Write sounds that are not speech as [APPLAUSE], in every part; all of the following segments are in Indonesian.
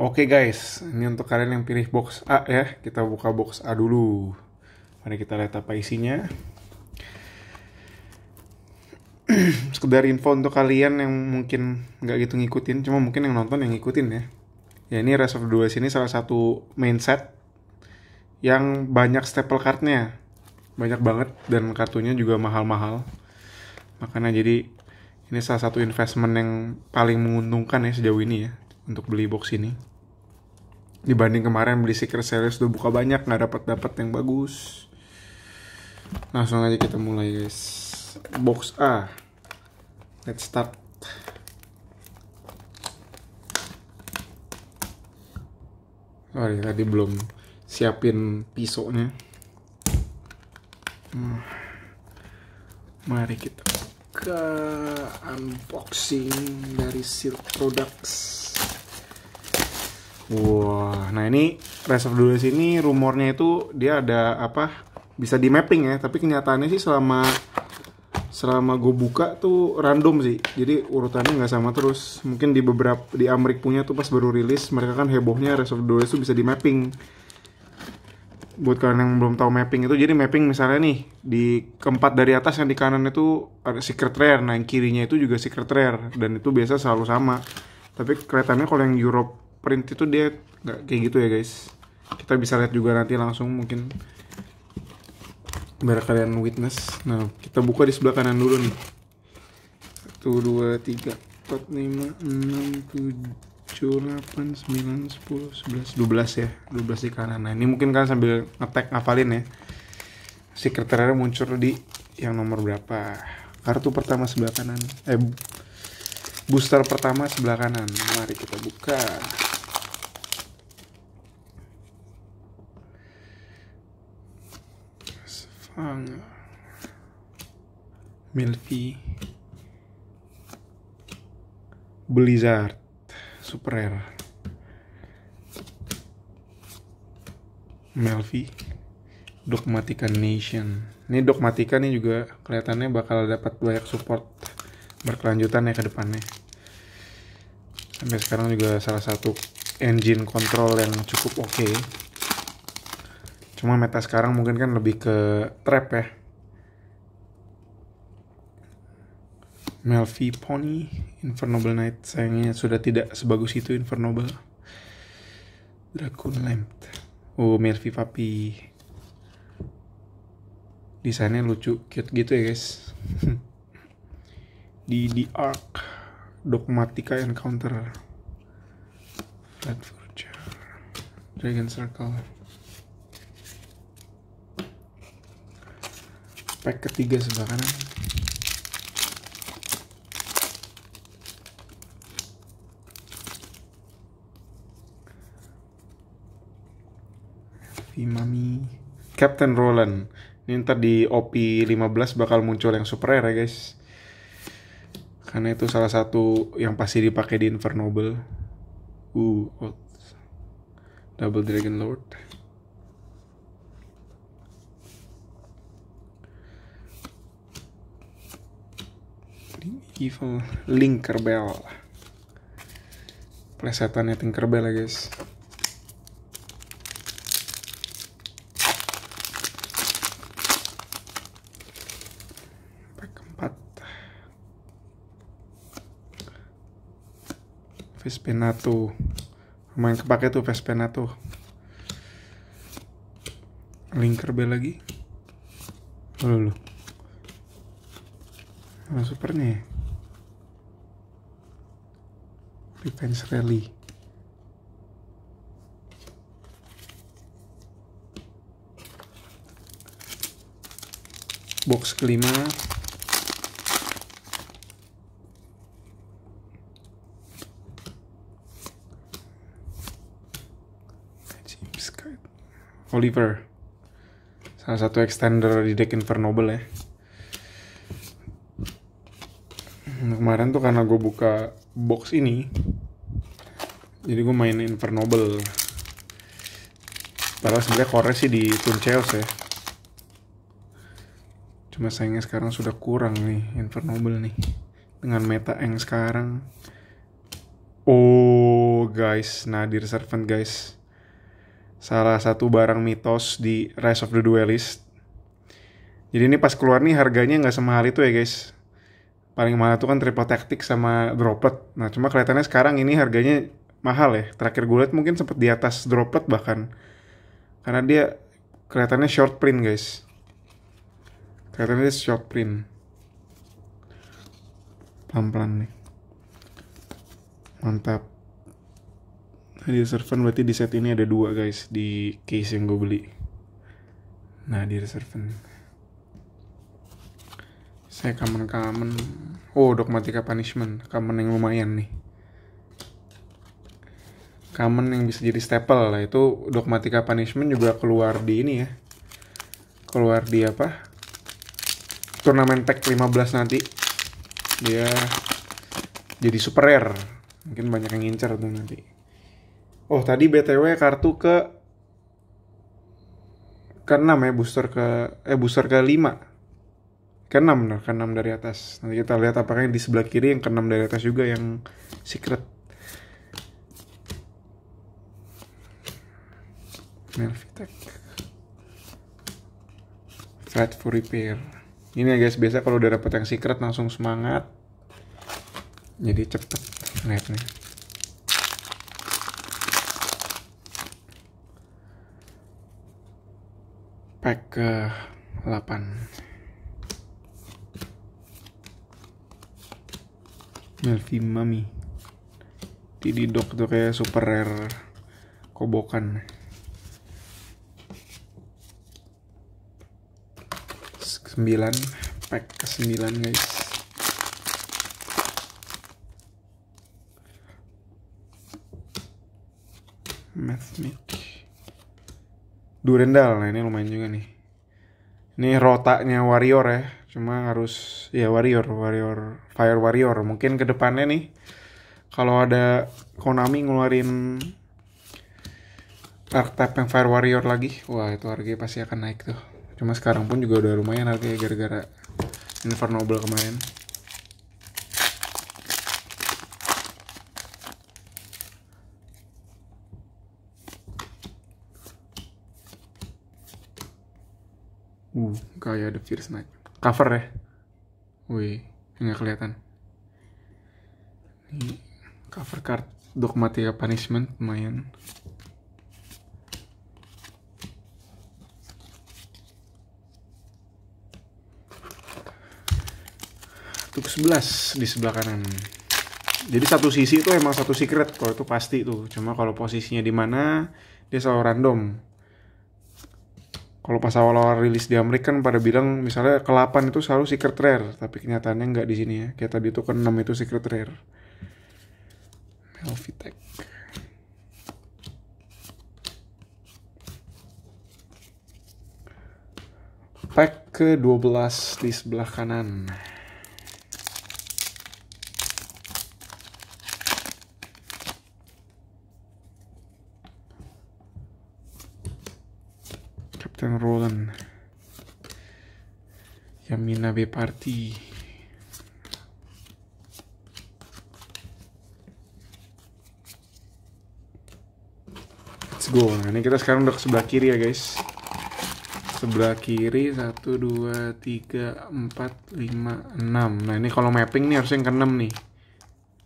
Oke okay guys, ini untuk kalian yang pilih box A ya, kita buka box A dulu. Mari kita lihat apa isinya. [CLEARS THROAT] Sekedar info untuk kalian yang mungkin nggak gitu ngikutin, cuma mungkin yang nonton yang ngikutin ya. Ya ini Rise of the Duels ini salah satu main set yang banyak staple cardnya banyak banget dan kartunya juga mahal-mahal makanya jadi ini salah satu investment yang paling menguntungkan ya sejauh ini ya untuk beli box ini dibanding kemarin beli secret series udah buka banyak nggak dapat dapat yang bagus langsung aja kita mulai guys box A let's start sorry tadi belum siapin pisoknya. hmm. mari kita ke unboxing dari Silk Products Wow, nah ini Rise of Duelist ini rumornya itu dia ada apa bisa di mapping ya tapi kenyataannya sih selama selama gue buka tuh random sih jadi urutannya nggak sama terus mungkin di beberapa di Amrik punya tuh pas baru rilis mereka kan hebohnya Rise of itu tuh bisa di mapping buat kalian yang belum tahu mapping itu jadi mapping misalnya nih di keempat dari atas yang di kanan itu ada secret rare nah yang kirinya itu juga secret rare dan itu biasa selalu sama tapi kelihatannya kalau yang Europe print itu dia nggak kayak gitu ya guys kita bisa lihat juga nanti langsung mungkin biar kalian witness nah kita buka di sebelah kanan dulu nih 1, 2, 3, 4, 5, 6, 7, 8, 9, 10, 11, 12 ya 12 di kanan nah ini mungkin kalian sambil ngetek ngafalin ya sekretariatnya muncul di yang nomor berapa kartu pertama sebelah kanan eh booster pertama sebelah kanan mari kita buka Ang Melvi, Blizzard. Super rare. Melvi. Dogmatica Nation. Ini Dogmatica nih juga kelihatannya bakal dapat banyak support berkelanjutan ya ke depannya. Sampai sekarang juga salah satu engine control yang cukup oke. Okay. Cuma meta sekarang mungkin kan lebih ke trap ya. Melvi Pony, Infernoble Knight sayangnya sudah tidak sebagus itu Infernoble. Drakun Lamp. Oh, Melvi Papi. Desainnya lucu, cute gitu ya guys. Di [LAUGHS] di Ark, Dogmatica Encounter, Flat Forger, Dragon Circle. pack ketiga sebelah kanan Mami Captain Roland ini ntar di OP 15 bakal muncul yang super rare ya guys karena itu salah satu yang pasti dipakai di Infernoble uh oh. Double Dragon Lord Evil Linkerbell plesetannya Tinkerbell ya guys pack keempat tuh main kepake tuh linker Linkerbell lagi Lalu, lalu. Nah, supernya ya. Revenge Rally. Box kelima. Oliver. Salah satu extender di deck Infernoble ya. Kemarin tuh karena gue buka box ini jadi gue main Infernoble padahal sebenarnya core sih di Tuncheos ya cuma sayangnya sekarang sudah kurang nih Infernoble nih dengan meta yang sekarang oh guys nah di Servant guys salah satu barang mitos di Rise of the Duelist jadi ini pas keluar nih harganya nggak semahal itu ya guys paling mana tuh kan triple tactic sama droplet. Nah, cuma kelihatannya sekarang ini harganya mahal ya. Terakhir gue lihat mungkin sempat di atas droplet bahkan. Karena dia kelihatannya short print, guys. Kelihatannya dia short print. Pelan-pelan nih. Mantap. Nah, di servant berarti di set ini ada dua guys di case yang gue beli. Nah, di servant. Saya kamen-kamen Oh, dogmatika Punishment. Kamen yang lumayan nih. Kamen yang bisa jadi staple lah itu dogmatika Punishment juga keluar di ini ya. Keluar di apa? Turnamen Tag 15 nanti. Dia jadi super rare. Mungkin banyak yang ngincer tuh nanti. Oh, tadi BTW kartu ke ke-6 ya, booster ke eh booster ke-5 keenam nah keenam dari atas nanti kita lihat apakah yang di sebelah kiri yang keenam dari atas juga yang secret Melvitek Fight for repair ini ya guys biasa kalau udah dapet yang secret langsung semangat jadi cepet lihatnya pack ke 8 Melvi Mami tuh kayak super rare kobokan sembilan pack ke sembilan guys Mathmic Durendal nah ini lumayan juga nih ini rotanya warrior ya cuma harus ya Warrior, Warrior, Fire Warrior. Mungkin kedepannya nih, kalau ada Konami ngeluarin archetype yang Fire Warrior lagi, wah itu harganya pasti akan naik tuh. Cuma sekarang pun juga udah lumayan harganya gara-gara Infernoble kemarin. Uh, kayak ada Fierce naik. Cover ya. Wih, nggak kelihatan. Ini cover card Dogmatica Punishment lumayan. Tuk 11 di sebelah kanan. Jadi satu sisi itu emang satu secret, kalau itu pasti tuh. Cuma kalau posisinya di mana dia selalu random kalau pas awal-awal rilis di Amerika kan pada bilang misalnya ke-8 itu selalu secret rare, tapi kenyataannya nggak di sini ya. Kayak tadi itu ke-6 itu secret rare. Melvitek Pack ke-12 di sebelah kanan. Captain Roland. Yamina B Party. Let's go. Nah, ini kita sekarang udah ke sebelah kiri ya, guys. Sebelah kiri 1 2 3 4 5 6. Nah, ini kalau mapping nih harusnya yang ke-6 nih.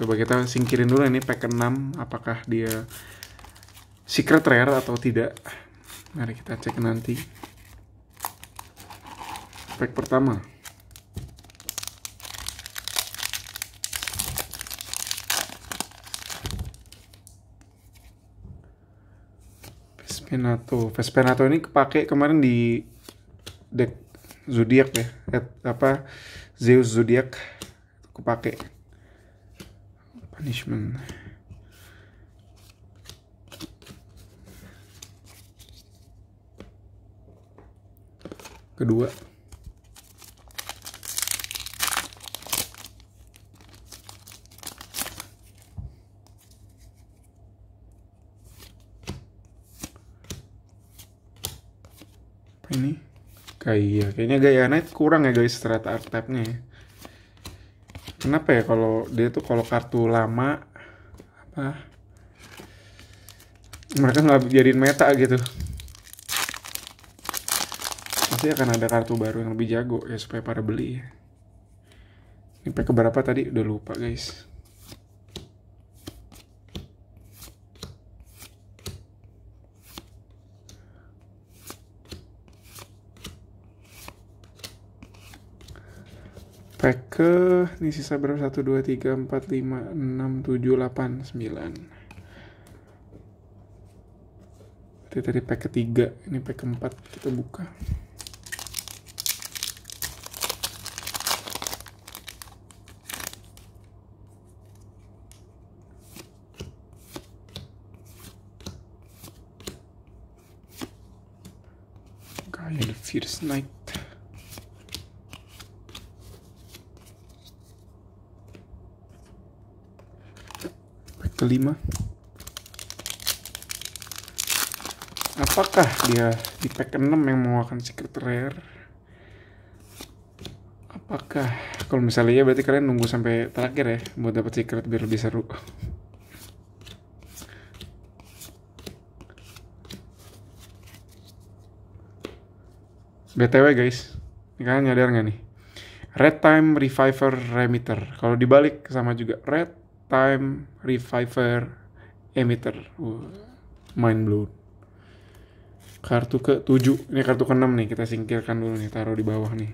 Coba kita singkirin dulu ini pack ke-6 apakah dia secret rare atau tidak mari kita cek nanti pack pertama Vespenato Vespenato ini kepake kemarin di deck Zodiac ya At, eh, apa Zeus zodiak kepake punishment kedua apa ini kayak iya, kayaknya gaya net kurang ya guys ternyata artepnya ya. kenapa ya kalau dia tuh kalau kartu lama apa mereka nggak jadiin meta gitu pasti akan ada kartu baru yang lebih jago ya supaya pada beli ya. Ini pack berapa tadi? Udah lupa guys. Pack ke ini sisa berapa? 1 2 3 4 5 6 7 8 9. Itu tadi pack ketiga, ini pack keempat kita buka. Fierce Knight kelima apakah dia di pack 6 yang akan secret rare apakah kalau misalnya ya berarti kalian nunggu sampai terakhir ya buat dapat secret biar lebih seru BTW guys, ini kalian nyadar nggak nih? Red Time Reviver Remitter. Kalau dibalik sama juga Red Time Reviver Emitter. Uh, mind blown. Kartu ke 7. Ini kartu ke 6 nih, kita singkirkan dulu nih, taruh di bawah nih.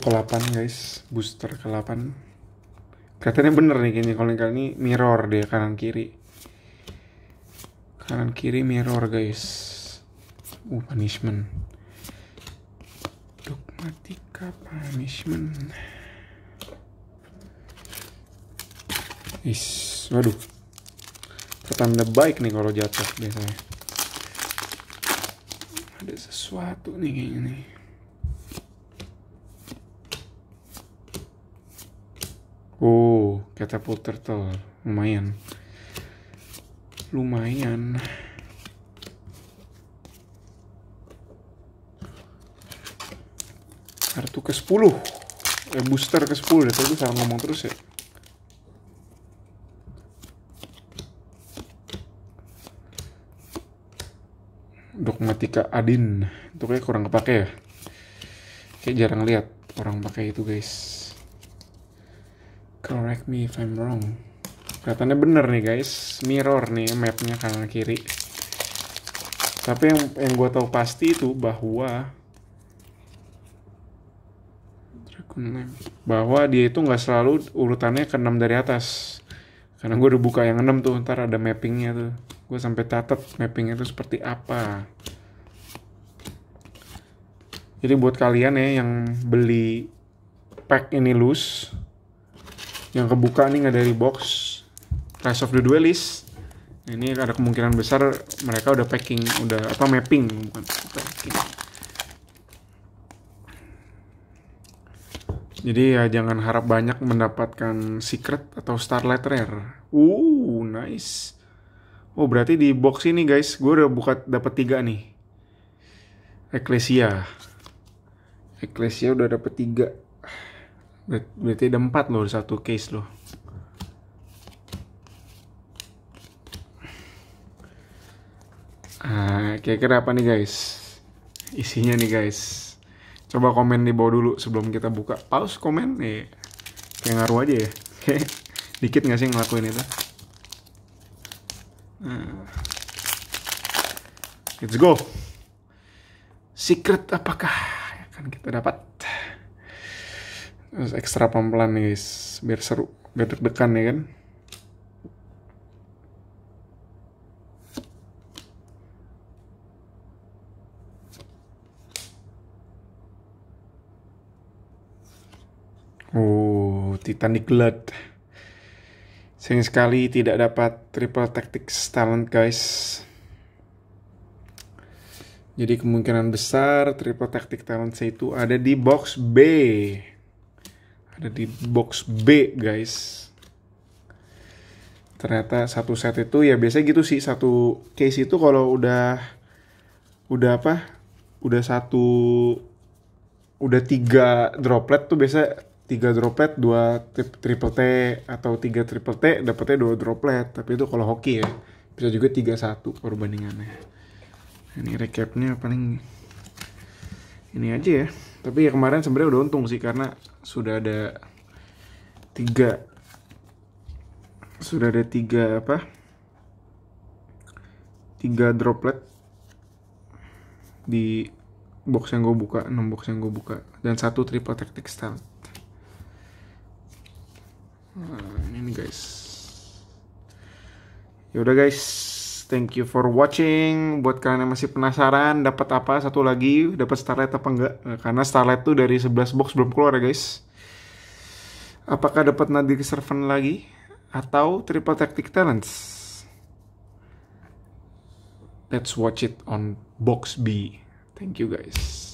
ke-8 guys booster ke-8 kelihatannya bener nih kayaknya kalau kali ini mirror deh kanan kiri kanan kiri mirror guys uh punishment dogmatika punishment is waduh pertanda baik nih kalau jatuh biasanya ada sesuatu nih kayaknya nih Oh, uh, catapult turtle. Lumayan. Lumayan. Kartu ke-10. Eh, booster ke-10. Tadi saya salah ngomong terus ya. Dogmatika Adin. Itu kayak kurang kepake ya. Kayak jarang lihat orang pakai itu, guys correct me if I'm wrong kelihatannya bener nih guys mirror nih mapnya kanan kiri tapi yang yang gue tahu pasti itu bahwa bahwa dia itu nggak selalu urutannya ke 6 dari atas karena gue udah buka yang enam tuh ntar ada mappingnya tuh gue sampai catat mappingnya itu seperti apa jadi buat kalian ya yang beli pack ini loose yang kebuka nih nggak dari box Rise of the Duelist nah, ini ada kemungkinan besar mereka udah packing udah apa mapping bukan packing jadi ya jangan harap banyak mendapatkan secret atau starlight rare uh nice oh berarti di box ini guys gue udah buka dapat tiga nih Ecclesia Ecclesia udah dapat tiga berarti ada empat loh satu case loh ah kira-kira apa nih guys isinya nih guys coba komen di bawah dulu sebelum kita buka pause komen nih eh, kayak ngaruh aja ya [LAUGHS] dikit nggak sih ngelakuin itu nah. let's go secret apakah akan kita dapat Terus ekstra pelan nih guys, biar seru, biar deg-degan ya kan. Oh, Titanic Blood. Sayang sekali tidak dapat triple tactics talent guys. Jadi kemungkinan besar triple tactic talent saya itu ada di box B. Ada di box B guys. Ternyata satu set itu ya biasanya gitu sih satu case itu kalau udah udah apa? Udah satu udah tiga droplet tuh biasa tiga droplet dua triple T atau tiga triple T dapetnya dua droplet tapi itu kalau hoki ya bisa juga tiga satu perbandingannya ini recapnya paling ini aja ya tapi ya kemarin sebenarnya udah untung sih karena sudah ada tiga sudah ada tiga apa tiga droplet di box yang gue buka, 6 box yang gue buka, dan satu triple tactic stout. Nah, ini guys. Yaudah guys, thank you for watching. Buat kalian yang masih penasaran dapat apa satu lagi, dapat Starlight apa enggak? Eh, karena Starlight tuh dari 11 box belum keluar ya guys. Apakah dapat Nadir Servant lagi atau Triple Tactic Talents? Let's watch it on box B. Thank you guys.